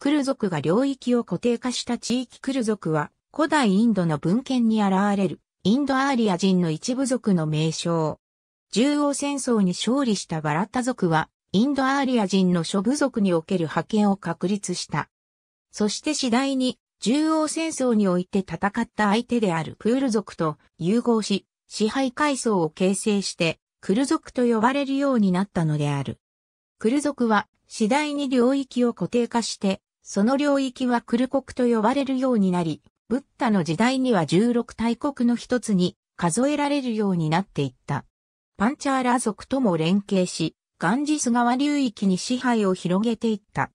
クル族が領域を固定化した地域クル族は、古代インドの文献に現れる、インドアーリア人の一部族の名称。中央戦争に勝利したバラッタ族は、インドアーリア人の諸部族における派遣を確立した。そして次第に、中央戦争において戦った相手であるプール族と融合し、支配階層を形成して、クル族と呼ばれるようになったのである。クル族は次第に領域を固定化して、その領域はクル国と呼ばれるようになり、ブッダの時代には16大国の一つに数えられるようになっていった。パンチャーラ族とも連携し、ガンジス川流域に支配を広げていった。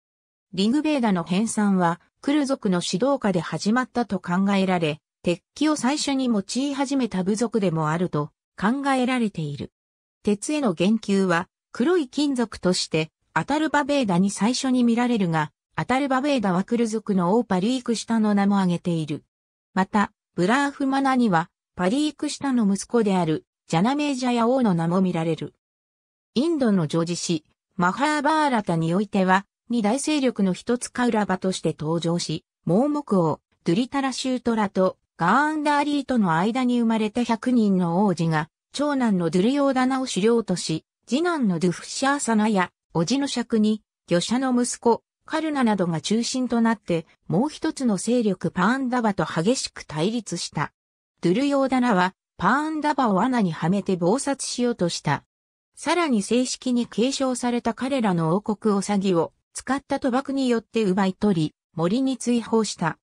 リグベーダの編纂は、クル族の指導下で始まったと考えられ、鉄器を最初に用い始めた部族でもあると考えられている。鉄への言及は、黒い金属として、アタルバベーダに最初に見られるが、アタルバベーダワクル族の王パリーク下の名も挙げている。また、ブラーフマナには、パリーク下の息子である、ジャナメージャヤ王の名も見られる。インドの女児史、マハーバーラタにおいては、二大勢力の一つカウラバとして登場し、盲目王、ドゥリタラシュートラとガーンダーリーとの間に生まれた100人の王子が、長男のドゥリオーダナを狩猟とし、次男のドゥフシャーサナや、叔父の尺に、魚者の息子、カルナなどが中心となって、もう一つの勢力パーンダバと激しく対立した。ドゥルヨーダナは、パーンダバを罠にはめて謀殺しようとした。さらに正式に継承された彼らの王国を詐欺を使った賭博によって奪い取り、森に追放した。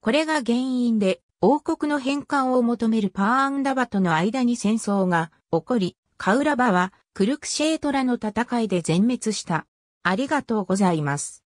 これが原因で王国の返還を求めるパーンダバとの間に戦争が起こり、カウラバはクルクシェートラの戦いで全滅した。ありがとうございます。